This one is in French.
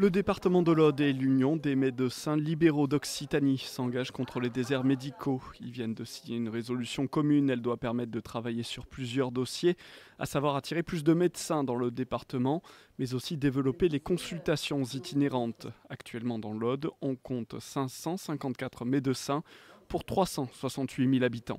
Le département de l'Aude et l'Union des médecins libéraux d'Occitanie s'engagent contre les déserts médicaux. Ils viennent de signer une résolution commune. Elle doit permettre de travailler sur plusieurs dossiers, à savoir attirer plus de médecins dans le département, mais aussi développer les consultations itinérantes. Actuellement dans l'Aude, on compte 554 médecins pour 368 000 habitants.